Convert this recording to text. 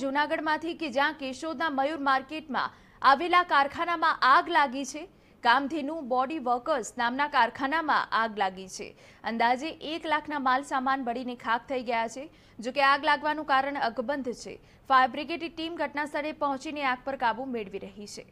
જુનાગઢમાંથી કે જ્યાં કેશોદના મયુર માર્કેટમાં આવેલા કારખાનામાં આગ લાગી છે કામધેનુ બોડી વર્કર્સ નામના કારખાનામાં આગ લાગી છે અંદાજે એક લાખના માલ સામાન બળીને ખાક થઈ ગયા છે જોકે આગ લાગવાનું કારણ અકબંધ છે ફાયર બ્રિગેડની ટીમ ઘટનાસ્થળે પહોંચીને આગ પર કાબૂ મેળવી રહી છે